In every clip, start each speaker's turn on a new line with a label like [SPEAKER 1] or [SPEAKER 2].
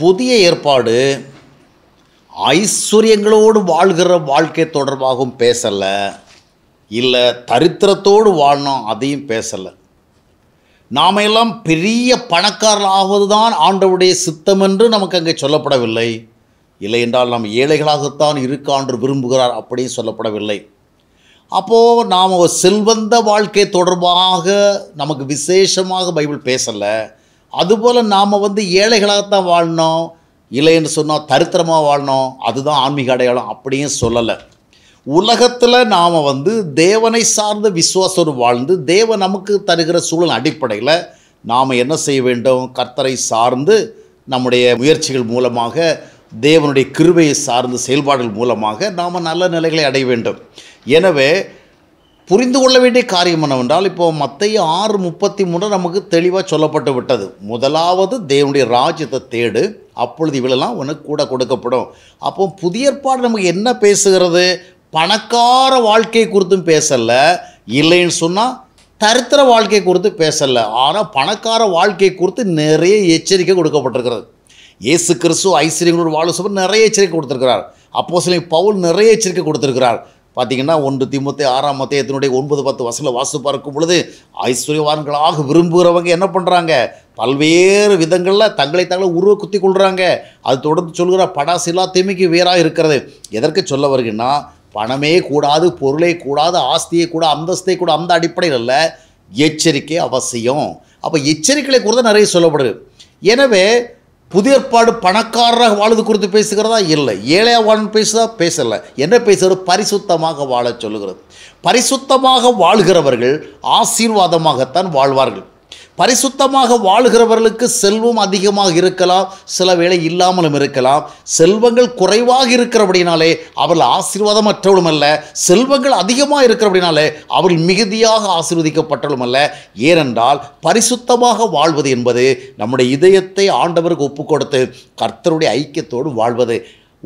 [SPEAKER 1] புதிய ஏற்பாடு ஐஸ்வர்யங்களோடு வாழ்கிற வாழ்க்கை தொடர்பாகவும் பேசலை இல்லை தரித்திரத்தோடு வாழணும் அதையும் பேசலை நாம் எல்லாம் பெரிய பணக்காரர் ஆவது தான் ஆண்டவுடைய சித்தம் என்று நமக்கு அங்கே சொல்லப்படவில்லை இல்லை என்றால் நாம் ஏழைகளாகத்தான் இருக்க ஆண்டு விரும்புகிறார் அப்படின்னு சொல்லப்படவில்லை அப்போது நாம் செல்வந்த வாழ்க்கை தொடர்பாக நமக்கு விசேஷமாக பைபிள் பேசலை அதுபோல் நாம் வந்து ஏழைகளாகத்தான் வாழணும் இல்லைன்னு சொன்னால் தரித்திரமாக வாழணும் அதுதான் ஆன்மீக அடையாளம் அப்படியும் சொல்லலை உலகத்தில் நாம் வந்து தேவனை சார்ந்த விசுவாசம் வாழ்ந்து தேவன் நமக்கு தருகிற சூழல் அடிப்படையில் நாம் என்ன செய்ய வேண்டும் கர்த்தரை சார்ந்து நம்முடைய முயற்சிகள் மூலமாக தேவனுடைய கிருபையை சார்ந்த செயல்பாடுகள் மூலமாக நாம் நல்ல நிலைகளை அடைய வேண்டும் எனவே புரிந்து கொள்ள வேண்டிய காரியம் என்னவென்றால் இப்போ மத்திய ஆறு முப்பத்தி மூணு நமக்கு தெளிவாக சொல்லப்பட்டு விட்டது முதலாவது தேவனுடைய ராஜ்யத்தை தேடு அப்பொழுது இவளெல்லாம் உனக்கு கூட கொடுக்கப்படும் அப்போ புதிய ஏற்பாடு நமக்கு என்ன பேசுகிறது பணக்கார வாழ்க்கை குறித்தும் பேசலை இல்லைன்னு சொன்னால் தரித்திர வாழ்க்கை குறித்து பேசலை ஆனால் பணக்கார வாழ்க்கை குறித்து நிறைய எச்சரிக்கை கொடுக்கப்பட்டிருக்கிறது இயேசு கிறிஸ்து வாழ்வு வாழும் நிறைய எச்சரிக்கை கொடுத்துருக்கிறார் அப்போ சில பவுல் நிறைய எச்சரிக்கை கொடுத்துருக்கிறார் பார்த்திங்கன்னா ஒன்று திமுத்தி ஆறாம் மத்தியத்தினுடைய ஒன்பது பத்து வசல வாசு பார்க்கும் பொழுது ஐஸ்வர்யவான்களாக விரும்புகிறவங்க என்ன பண்ணுறாங்க பல்வேறு விதங்களில் தங்களை தங்களை உருவ குத்தி கொள்கிறாங்க அது தொடர்ந்து சொல்கிற படாசிலா திமிக்கு வேறாக இருக்கிறது எதற்கு சொல்ல வருகிறேன்னா பணமே கூடாது பொருளே கூடாது ஆஸ்தியே கூட அந்தஸ்தே கூட அந்த அடிப்படையில் இல்லை எச்சரிக்கை அவசியம் அப்போ எச்சரிக்கைகளை கூட நிறைய சொல்லப்படுது எனவே புதிய ஏற்பாடு பணக்காரராக வாழ்வது குறித்து பேசுகிறதா இல்லை ஏழையாக வாழ்ந்து பேசுதா பேசலை என்ன பேசுகிறது பரிசுத்தமாக வாழ சொல்லுகிறது பரிசுத்தமாக வாழ்கிறவர்கள் ஆசீர்வாதமாகத்தான் வாழ்வார்கள் பரிசுத்தமாக வாழுகிறவர்களுக்கு செல்வம் அதிகமாக இருக்கலாம் சில வேளை இல்லாமலும் இருக்கலாம் செல்வங்கள் குறைவாக இருக்கிறபடினாலே அவர்கள் ஆசீர்வாதம் அற்றவளும் அல்ல செல்வங்கள் அதிகமாக இருக்கிறபடினாலே அவர்கள் மிகுதியாக ஆசீர்வதிக்கப்பட்டவளும் அல்ல ஏனென்றால் பரிசுத்தமாக வாழ்வது என்பது நம்முடைய இதயத்தை ஆண்டவருக்கு ஒப்பு கொடுத்து கர்த்தருடைய ஐக்கியத்தோடு வாழ்வது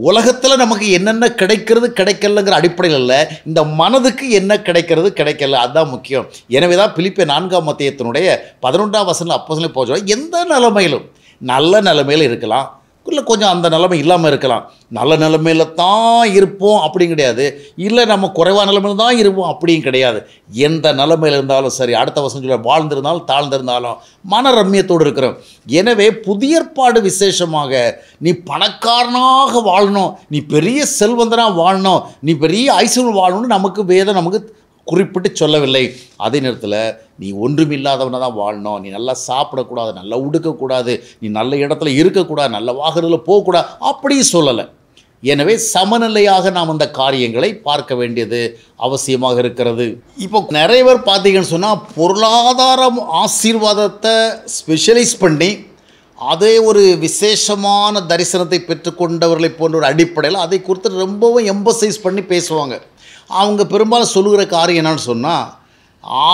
[SPEAKER 1] உலகத்தில் நமக்கு என்னென்ன கிடைக்கிறது கிடைக்கலங்கிற அடிப்படையில் இல்லை இந்த மனதுக்கு என்ன கிடைக்கிறது கிடைக்கல அதுதான் முக்கியம் எனவே தான் பிலிப்பிய நான்காம் மத்தியத்தினுடைய பதினொன்றாம் வசனில் அப்போ சொல்லி போச்சு எந்த நிலைமையிலும் நல்ல நிலைமையில் இருக்கலாம் இல்லை கொஞ்சம் அந்த நிலைமை இல்லாமல் இருக்கலாம் நல்ல நிலைமையில் தான் இருப்போம் அப்படின்னு கிடையாது இல்லை நம்ம குறைவான நிலைமையில் தான் இருப்போம் அப்படியும் கிடையாது எந்த நிலைமையில் இருந்தாலும் சரி அடுத்த வருஷம் சொல்ல வாழ்ந்திருந்தாலும் தாழ்ந்திருந்தாலும் மன ரம்யத்தோடு இருக்கிறோம் எனவே புதியற்பாடு விசேஷமாக நீ பணக்காரனாக வாழணும் நீ பெரிய செல்வந்தனாக வாழணும் நீ பெரிய ஐஸ்வல் வாழணும்னு நமக்கு வேதம் நமக்கு குறிப்பிட்டு சொல்லவில்லை அதே நேரத்தில் நீ ஒன்றும் இல்லாதவனை தான் வாழணும் நீ நல்லா சாப்பிடக்கூடாது நல்லா உடுக்கக்கூடாது நீ நல்ல இடத்துல இருக்கக்கூடாது நல்ல வாகனத்தில் போகக்கூடாது அப்படி சொல்லலை எனவே சமநிலையாக நாம் அந்த காரியங்களை பார்க்க வேண்டியது அவசியமாக இருக்கிறது இப்போ நிறைய பேர் பார்த்தீங்கன்னு சொன்னால் பொருளாதாரம் ஆசீர்வாதத்தை ஸ்பெஷலைஸ் பண்ணி அதே ஒரு விசேஷமான தரிசனத்தை பெற்றுக்கொண்டவர்களை போன்ற ஒரு அடிப்படையில் அதை குறித்து ரொம்பவும் எம்பசைஸ் பண்ணி பேசுவாங்க அவங்க பெரும்பாலும் சொல்லுகிற காரியம் என்னன்னு சொன்னால்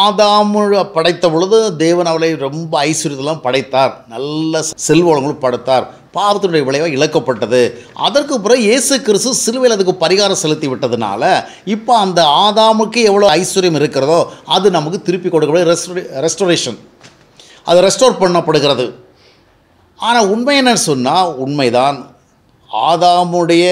[SPEAKER 1] ஆதாமுழ படைத்த பொழுது தேவன் அவளை ரொம்ப ஐஸ்வர்யத்தெல்லாம் படைத்தார் நல்ல செல்வ படைத்தார் பாவத்தினுடைய விளைவாக இழக்கப்பட்டது அதற்கு பிறகு இயேசு கிறிஸ்து சிலுவையில் அதுக்கு பரிகாரம் செலுத்தி விட்டதுனால இப்போ அந்த ஆதாமுக்கு எவ்வளோ ஐஸ்வர்யம் இருக்கிறதோ அது நமக்கு திருப்பி கொடுக்கக்கூடிய ரெஸ்டோ ரெஸ்டோரேஷன் அது ரெஸ்டோர் பண்ணப்படுகிறது ஆனால் உண்மை என்னன்னு சொன்னால் உண்மைதான் ஆதாமுடைய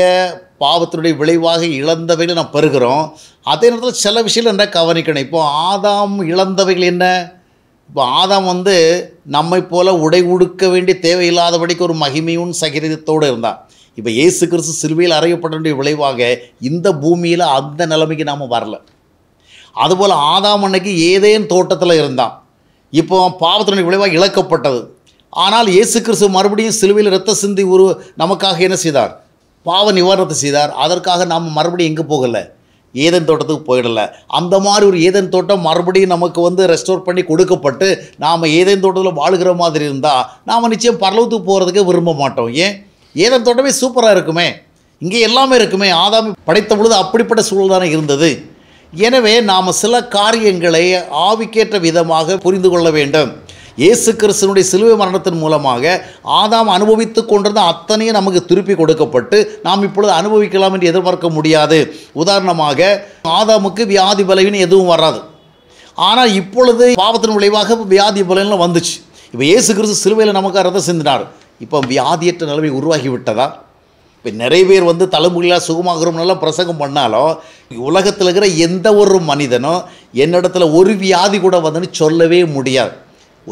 [SPEAKER 1] பாவத்தினுடைய விளைவாக இழந்தவைகளை நாம் பெறுகிறோம் அதே நேரத்தில் சில விஷயங்கள் என்ன கவனிக்கணும் இப்போ ஆதாம் இழந்தவைகள் என்ன இப்போ ஆதாம் வந்து நம்மை போல உடை உடுக்க வேண்டிய தேவையில்லாதபடிக்கு ஒரு மகிமையும் சகிதத்தோடு இருந்தான் இப்போ இயேசு கிறிஸ்து சிறுவையில் அறையப்பட்டனுடைய விளைவாக இந்த பூமியில் அந்த நிலைமைக்கு நாம் வரல அதுபோல் ஆதாம் அன்னைக்கு ஏதேன் தோட்டத்தில் இருந்தான் இப்போ பாவத்தினுடைய விளைவாக இழக்கப்பட்டது ஆனால் இயேசு கிறிஸ்து மறுபடியும் சிலுவையில் ரத்த சிந்தி ஒரு நமக்காக என்ன செய்தார் பாவ நிவாரணத்தை செய்தார் அதற்காக நாம் மறுபடியும் எங்கே போகலை ஏதன் தோட்டத்துக்கு போயிடலை அந்த மாதிரி ஒரு ஏதன் தோட்டம் மறுபடியும் நமக்கு வந்து ரெஸ்டோர் பண்ணி கொடுக்கப்பட்டு நாம் ஏதேன் தோட்டத்தில் வாழ்கிற மாதிரி இருந்தால் நாம் நிச்சயம் பரலவத்துக்கு போகிறதுக்கு விரும்ப மாட்டோம் ஏன் ஏதன் தோட்டமே சூப்பராக இருக்குமே இங்கே எல்லாமே இருக்குமே ஆதாமி படைத்த பொழுது அப்படிப்பட்ட சூழல் தானே இருந்தது எனவே நாம் சில காரியங்களை ஆவிக்கேற்ற விதமாக புரிந்து கொள்ள வேண்டும் இயேசு கிறிஸ்தனுடைய சிலுவை மரணத்தின் மூலமாக ஆதாம் அனுபவித்து கொண்டிருந்த அத்தனையும் நமக்கு திருப்பி கொடுக்கப்பட்டு நாம் இப்பொழுது அனுபவிக்கலாம் என்று எதிர்பார்க்க முடியாது உதாரணமாக ஆதாமுக்கு வியாதி பலவீனம் எதுவும் வராது ஆனால் இப்பொழுது பாவத்தின் விளைவாக வியாதி பலவீனம் வந்துச்சு இப்போ இயேசு கிறிஸ்து சிலுவையில் நமக்கு ரத்தம் சிந்தினார் இப்போ வியாதியற்ற நிலைமை உருவாகி விட்டதா இப்போ நிறைய பேர் வந்து சுகமாகறோம் நல்லா பிரசங்கம் பண்ணாலும் உலகத்தில் இருக்கிற எந்த ஒரு மனிதனும் என்னிடத்துல ஒரு வியாதி கூட வந்துன்னு சொல்லவே முடியாது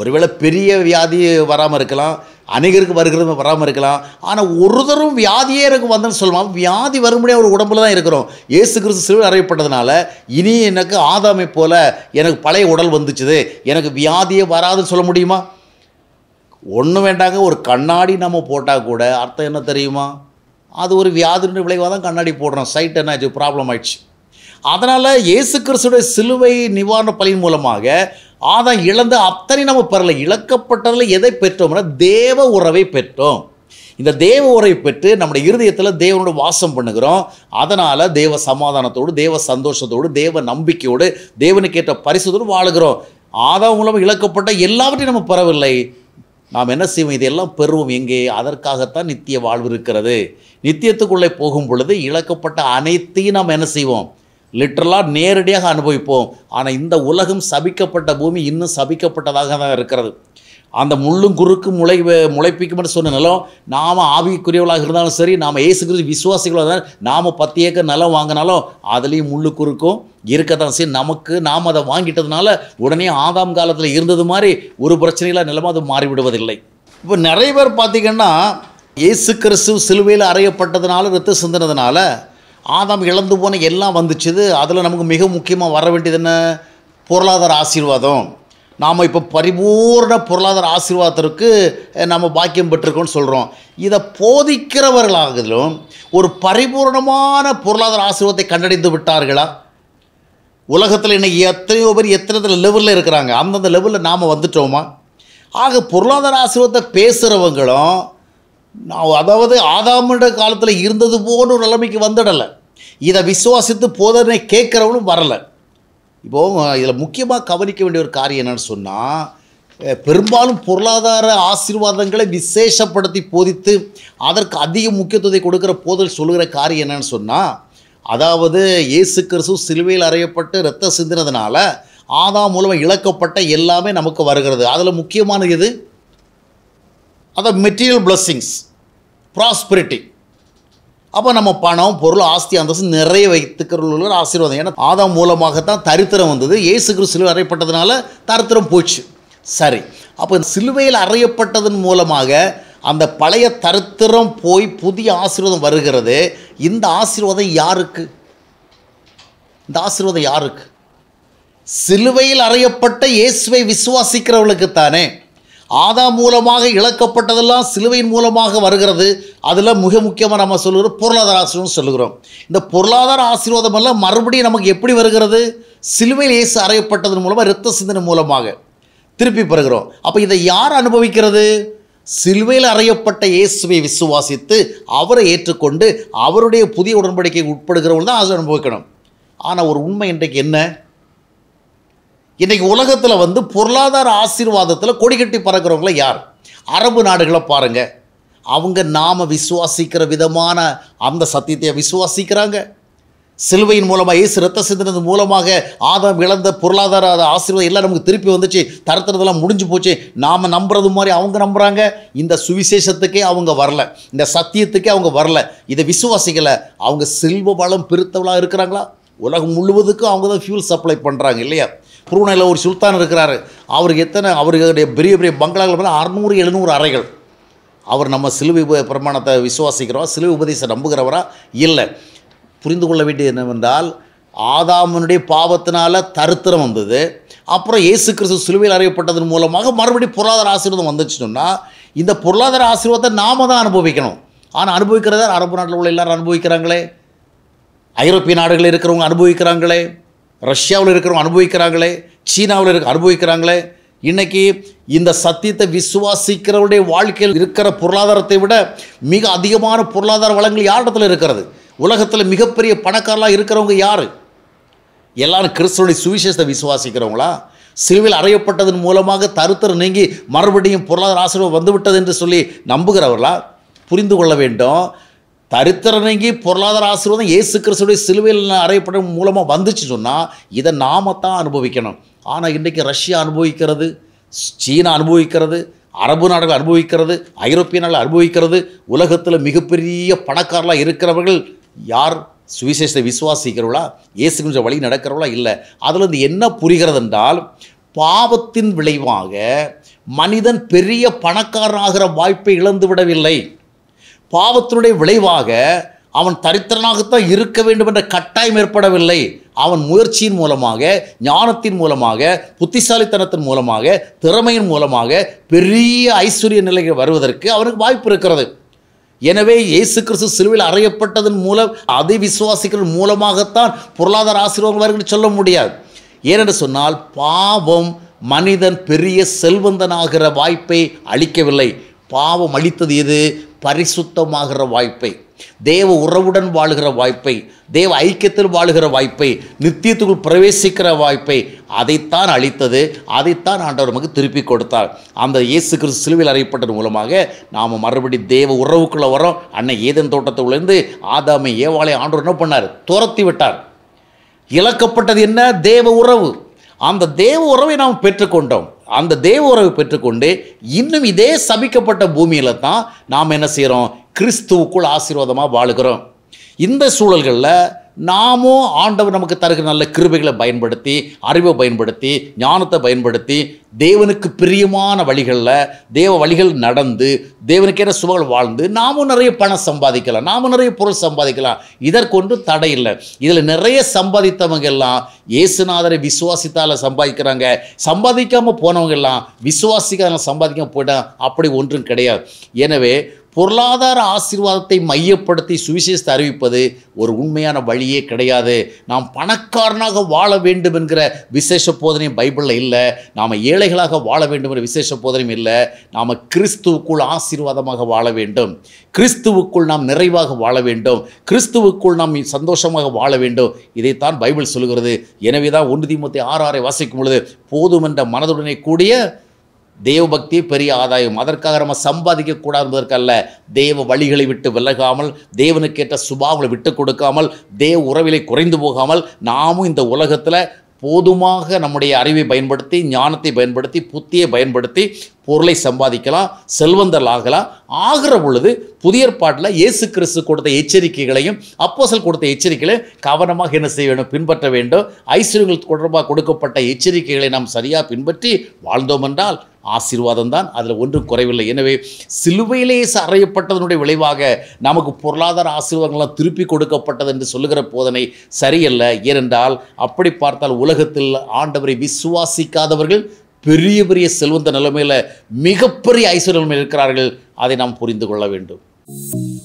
[SPEAKER 1] ஒருவேளை பெரிய வியாதி வராமல் இருக்கலாம் அநேகருக்கு வருகிறது வராமல் இருக்கலாம் ஆனால் ஒரு வியாதியே எனக்கு வந்தேன்னு சொல்லலாம் வியாதி வரும்படியே ஒரு உடம்புல தான் இருக்கிறோம் ஏசு கிறிஸ்து சிறுவில் அறியப்பட்டதுனால இனி எனக்கு ஆதாமை போல் எனக்கு பழைய உடல் வந்துச்சுது எனக்கு வியாதியே வராதுன்னு சொல்ல முடியுமா ஒன்றும் வேண்டாங்க ஒரு கண்ணாடி நம்ம போட்டால் கூட அர்த்தம் என்ன தெரியுமா அது ஒரு வியாதினுடைய விளைவாக தான் கண்ணாடி போடுறோம் சைட் என்ன ஆச்சு ப்ராப்ளம் ஆயிடுச்சு அதனால் இயேசு கிறிஸ்துடைய சிலுவை நிவாரண பலியின் மூலமாக ஆதாம் இழந்து அத்தனை நம்ம பெறலை இழக்கப்பட்டதில் எதை பெற்றோம்னா தேவ உறவை பெற்றோம் இந்த தேவ உறவை பெற்று நம்முடைய இருதயத்தில் தேவனோட வாசம் பண்ணுகிறோம் அதனால் தேவ சமாதானத்தோடு தேவ சந்தோஷத்தோடு தேவ நம்பிக்கையோடு தேவனுக்கேற்ற பரிசுத்தோடு வாழுகிறோம் ஆதாம் மூலம் இழக்கப்பட்ட எல்லாவற்றையும் நம்ம பெறவில்லை நாம் என்ன செய்வோம் இதையெல்லாம் பெறுவோம் எங்கே அதற்காகத்தான் நித்திய வாழ்வு இருக்கிறது நித்தியத்துக்குள்ளே போகும் பொழுது இழக்கப்பட்ட அனைத்தையும் நாம் என்ன செய்வோம் லிட்ரலாக நேரடியாக அனுபவிப்போம் ஆனால் இந்த உலகம் சபிக்கப்பட்ட பூமி இன்னும் சபிக்கப்பட்டதாக தான் இருக்கிறது அந்த முள்ளும் குறுக்கு முளை முளைப்பிக்கும்னு சொன்ன நிலம் நாம் ஆவிக்குரியவளாக இருந்தாலும் சரி நாம் ஏசு குறித்து விசுவாசிகளாக இருந்தாலும் நாம் பத்து ஏக்கர் நிலம் வாங்கினாலும் அதுலேயும் முள் குறுக்கும் தான் சரி நமக்கு நாம் அதை வாங்கிட்டதுனால உடனே ஆதாம் காலத்தில் இருந்தது மாதிரி ஒரு பிரச்சனையில் நிலமும் அது மாறிவிடுவதில்லை இப்போ நிறைய பேர் பார்த்திங்கன்னா இயேசு கிறிஸ்து சிலுவையில் அறையப்பட்டதுனால ரத்த சிந்தினதுனால ஆதாம் இழந்து போன எல்லாம் வந்துச்சுது அதில் நமக்கு மிக முக்கியமாக வர வேண்டியது என்ன பொருளாதார ஆசீர்வாதம் நாம் இப்போ பரிபூர்ண பொருளாதார ஆசீர்வாதத்திற்கு நம்ம பாக்கியம் பெற்றிருக்கோம்னு சொல்கிறோம் இதை போதிக்கிறவர்களாகலும் ஒரு பரிபூர்ணமான பொருளாதார ஆசீர்வாதத்தை கண்டடைந்து விட்டார்களா உலகத்தில் இன்றைக்கி எத்தனையோ பேர் எத்தனை லெவலில் இருக்கிறாங்க அந்தந்த லெவலில் நாம் வந்துட்டோமா ஆக பொருளாதார ஆசீர்வாதத்தை பேசுகிறவங்களும் நான் அதாவது ஆதாமிட காலத்தில் இருந்தது போன்ற ஒரு நிலைமைக்கு வந்துடலை இதை விசுவாசித்து போதனை கேட்குறவனும் வரலை இப்போது இதில் முக்கியமாக கவனிக்க வேண்டிய ஒரு காரியம் என்னென்னு சொன்னால் பெரும்பாலும் பொருளாதார ஆசீர்வாதங்களை விசேஷப்படுத்தி போதித்து அதற்கு அதிக முக்கியத்துவத்தை கொடுக்குற போதல் சொல்லுகிற காரியம் என்னன்னு சொன்னால் அதாவது இயேசு கிறிஸ்து சிலுவையில் அறையப்பட்டு ரத்த சிந்தினதுனால ஆதாம் மூலமாக இழக்கப்பட்ட எல்லாமே நமக்கு வருகிறது அதில் முக்கியமானது எது அதை மெட்டீரியல் பிளஸ்ஸிங்ஸ் ப்ராஸ்பரிட்டி அப்போ நம்ம பணம் பொருள் ஆஸ்தி அந்தஸ்து நிறைய வைத்துக்கிறவர்கள் ஆசீர்வாதம் ஏன்னா ஆதாம் தான் தரித்திரம் வந்தது ஏசு சிலுவை அறையப்பட்டதுனால தரித்திரம் போச்சு சரி அப்போ இந்த சிலுவையில் அறையப்பட்டதன் மூலமாக அந்த பழைய தரித்திரம் போய் புதிய ஆசீர்வாதம் வருகிறது இந்த ஆசீர்வாதம் யாருக்கு இந்த ஆசீர்வாதம் யாருக்கு சிலுவையில் அறையப்பட்ட இயேசுவை விசுவாசிக்கிறவர்களுக்கு தானே ஆதாம் மூலமாக இழக்கப்பட்டதெல்லாம் சிலுவையின் மூலமாக வருகிறது அதில் மிக முக்கியமாக நம்ம சொல்லுகிற பொருளாதார ஆசீர்வாதம் சொல்லுகிறோம் இந்த பொருளாதார ஆசீர்வாதம் எல்லாம் மறுபடியும் நமக்கு எப்படி வருகிறது சிலுவையில் இயேசு அறையப்பட்டதன் மூலமாக இரத்த சிந்தனை மூலமாக திருப்பி பெறுகிறோம் அப்போ இதை யார் அனுபவிக்கிறது சிலுவையில் அறையப்பட்ட இயேசுவை விசுவாசித்து அவரை ஏற்றுக்கொண்டு அவருடைய புதிய உடன்படிக்கை உட்படுகிறவர்கள் தான் அனுபவிக்கணும் ஆனால் ஒரு உண்மை இன்றைக்கு என்ன இன்றைக்கி உலகத்தில் வந்து பொருளாதார ஆசீர்வாதத்தில் கொடிக்கட்டி பறக்கிறவங்கள யார் அரபு நாடுகளை பாருங்கள் அவங்க நாம் விசுவாசிக்கிற விதமான அந்த சத்தியத்தை விசுவாசிக்கிறாங்க சிலுவையின் மூலமாக ஏசு ரத்த சிந்தனது மூலமாக ஆதம் இழந்த பொருளாதார ஆசீர்வாதம் எல்லாம் நமக்கு திருப்பி வந்துச்சு தரத்துறதெல்லாம் முடிஞ்சு போச்சு நாம் நம்புறது மாதிரி அவங்க நம்புகிறாங்க இந்த சுவிசேஷத்துக்கே அவங்க வரல இந்த சத்தியத்துக்கே அவங்க வரல இதை விசுவாசிக்கலை அவங்க செல்வ வளம் பெருத்தவளாக இருக்கிறாங்களா உலகம் முழுவதுக்கும் அவங்க தான் ஃபியூல் சப்ளை பண்ணுறாங்க இல்லையா புருணையில் ஒரு சுல்தான் இருக்கிறாரு அவருக்கு எத்தனை அவருடைய பெரிய பெரிய பங்களாக்கள் பார்த்தா அறுநூறு எழுநூறு அறைகள் அவர் நம்ம சிலுவை பிரமாணத்தை விசுவாசிக்கிறோம் சிலுவை உபதேசம் நம்புகிறவரா இல்லை புரிந்து கொள்ள வேண்டியது என்னவென்றால் ஆதாமனுடைய பாவத்தினால் தருத்திரம் வந்தது அப்புறம் இயேசு கிறிஸ்து சிலுவையில் அறியப்பட்டதன் மூலமாக மறுபடியும் பொருளாதார ஆசீர்வாதம் வந்துச்சுன்னா இந்த பொருளாதார ஆசீர்வாதத்தை நாம தான் அனுபவிக்கணும் ஆனால் அனுபவிக்கிறத அரபு நாட்டில் உள்ள எல்லாரும் அனுபவிக்கிறாங்களே ஐரோப்பிய நாடுகளில் இருக்கிறவங்க அனுபவிக்கிறாங்களே ரஷ்யாவில் இருக்கிறவங்க அனுபவிக்கிறாங்களே சீனாவில் இருக்க அனுபவிக்கிறாங்களே இன்றைக்கி இந்த சத்தியத்தை விசுவாசிக்கிறவருடைய வாழ்க்கையில் இருக்கிற பொருளாதாரத்தை விட மிக அதிகமான பொருளாதார வளங்கள் யார் இடத்துல இருக்கிறது உலகத்தில் மிகப்பெரிய பணக்காரலாக இருக்கிறவங்க யார் எல்லாரும் கிறிஸ்துவனுடைய சுவிசேஷத்தை விசுவாசிக்கிறவங்களா சிலுவையில் அறையப்பட்டதன் மூலமாக தருத்தர் நீங்கி மறுபடியும் பொருளாதார ஆசிரியர் வந்துவிட்டது என்று சொல்லி நம்புகிறவர்களா புரிந்து கொள்ள வேண்டும் தரித்திரனைக்கு பொருளாதார ஆசீர்வாதம் இயேசு கிறிஸ்துடைய சிலுவையில் அறையப்படும் மூலமாக வந்துச்சு சொன்னால் இதை நாம தான் அனுபவிக்கணும் ஆனால் இன்றைக்கு ரஷ்யா அனுபவிக்கிறது சீனா அனுபவிக்கிறது அரபு நாடுகள் அனுபவிக்கிறது ஐரோப்பிய நாடுகள் அனுபவிக்கிறது உலகத்தில் மிகப்பெரிய பணக்காரலாக இருக்கிறவர்கள் யார் சுவிசேஷத்தை விசுவாசிக்கிறவளா இயேசுகின்ற வழி நடக்கிறவளா இல்லை அதில் இருந்து என்ன புரிகிறது என்றால் பாவத்தின் விளைவாக மனிதன் பெரிய பணக்காரனாகிற வாய்ப்பை இழந்து விடவில்லை பாவத்தினுடைய விளைவாக அவன் தரித்திரனாகத்தான் இருக்க வேண்டும் என்ற கட்டாயம் ஏற்படவில்லை அவன் முயற்சியின் மூலமாக ஞானத்தின் மூலமாக புத்திசாலித்தனத்தின் மூலமாக திறமையின் மூலமாக பெரிய ஐஸ்வர்ய நிலைகள் வருவதற்கு அவனுக்கு வாய்ப்பு இருக்கிறது எனவே இயேசு கிறிஸ்து சிலுவையில் அறையப்பட்டதன் மூலம் அதை விசுவாசிகள் மூலமாகத்தான் பொருளாதார ஆசீர்வாதம் வருங்கன்னு சொல்ல முடியாது ஏனென்று சொன்னால் பாவம் மனிதன் பெரிய செல்வந்தனாகிற வாய்ப்பை அளிக்கவில்லை பாவம் அளித்தது எது பரிசுத்தமாகிற வாய்ப்பை தேவ உறவுடன் வாழுகிற வாய்ப்பை தேவ ஐக்கியத்தில் வாழுகிற வாய்ப்பை நித்தியத்துக்குள் பிரவேசிக்கிற வாய்ப்பை அதைத்தான் அளித்தது அதைத்தான் ஆண்டவர் நமக்கு திருப்பி கொடுத்தார் அந்த இயேசு கிறிஸ்து சிலுவையில் அறியப்பட்டது மூலமாக நாம் மறுபடி தேவ உறவுக்குள்ளே வரோம் அன்னை ஏதன் தோட்டத்துலேருந்து ஆதாமை ஏவாலை ஆண்டவர் என்ன பண்ணார் துரத்தி விட்டார் இழக்கப்பட்டது என்ன தேவ உறவு அந்த தேவ உறவை நாம் பெற்றுக்கொண்டோம் அந்த தேவ உறவு பெற்றுக்கொண்டு இன்னும் இதே சபிக்கப்பட்ட பூமியில் தான் நாம் என்ன செய்கிறோம் கிறிஸ்துவுக்குள் ஆசீர்வாதமாக வாழுகிறோம் இந்த சூழல்களில் நாமும் ஆண்டவர் நமக்கு தருகிற நல்ல கிருபைகளை பயன்படுத்தி அறிவை பயன்படுத்தி ஞானத்தை பயன்படுத்தி தேவனுக்கு பிரியமான வழிகளில் தேவ வழிகள் நடந்து தேவனுக்கேற்ற சுவர்கள் வாழ்ந்து நாமும் நிறைய பணம் சம்பாதிக்கலாம் நாமும் நிறைய பொருள் சம்பாதிக்கலாம் இதற்கொன்று தடை இல்லை இதில் நிறைய சம்பாதித்தவங்க எல்லாம் இயேசுநாதரை விசுவாசித்தால் சம்பாதிக்கிறாங்க சம்பாதிக்காமல் போனவங்க எல்லாம் விசுவாசிக்காத சம்பாதிக்காமல் போயிட்டான் அப்படி ஒன்றும் கிடையாது எனவே பொருளாதார ஆசீர்வாதத்தை மையப்படுத்தி சுவிசேஷத்தை அறிவிப்பது ஒரு உண்மையான வழியே கிடையாது நாம் பணக்காரனாக வாழ வேண்டும் என்கிற விசேஷ போதனையும் பைபிளில் இல்லை நாம் ஏழைகளாக வாழ வேண்டும் என்ற விசேஷ போதனையும் இல்லை நாம் கிறிஸ்துவுக்குள் ஆசீர்வாதமாக வாழ வேண்டும் கிறிஸ்துவுக்குள் நாம் நிறைவாக வாழ வேண்டும் கிறிஸ்துவுக்குள் நாம் சந்தோஷமாக வாழ வேண்டும் இதைத்தான் பைபிள் சொல்கிறது எனவே தான் ஒன்று தீமத்தை ஆறு ஆறை வாசிக்கும் பொழுது போதுமென்ற மனதுடனே கூடிய தேவபக்தி பெரிய ஆதாயம் அதற்காக நம்ம சம்பாதிக்கக்கூடாது என்பதற்கல்ல தேவ வழிகளை விட்டு விலகாமல் தேவனுக்கேற்ற சுபாவங்களை விட்டு கொடுக்காமல் தேவ உறவிலை குறைந்து போகாமல் நாமும் இந்த உலகத்தில் போதுமாக நம்முடைய அறிவை பயன்படுத்தி ஞானத்தை பயன்படுத்தி புத்தியை பயன்படுத்தி பொருளை சம்பாதிக்கலாம் செல்வந்தர் ஆகலாம் ஆகிற பொழுது புதிய பாட்டில் இயேசு கிறிஸ்து கொடுத்த எச்சரிக்கைகளையும் அப்போசல் கொடுத்த எச்சரிக்கைகளையும் கவனமாக என்ன செய்ய வேண்டும் பின்பற்ற வேண்டும் ஐஸ்வர்கள் தொடர்பாக கொடுக்கப்பட்ட எச்சரிக்கைகளை நாம் சரியாக பின்பற்றி வாழ்ந்தோம் என்றால் ஆசீர்வாதம் தான் அதில் ஒன்றும் குறைவில்லை எனவே சிலுவையிலேயே அறையப்பட்டதனுடைய விளைவாக நமக்கு பொருளாதார ஆசீர்வாதங்கள்லாம் திருப்பி கொடுக்கப்பட்டது என்று சொல்லுகிற போதனை சரியல்ல ஏனென்றால் அப்படி பார்த்தால் உலகத்தில் ஆண்டவரை விசுவாசிக்காதவர்கள் பெரிய பெரிய செல்வந்த நிலைமையில் மிகப்பெரிய நிலைமையில் இருக்கிறார்கள் அதை நாம் புரிந்து கொள்ள வேண்டும்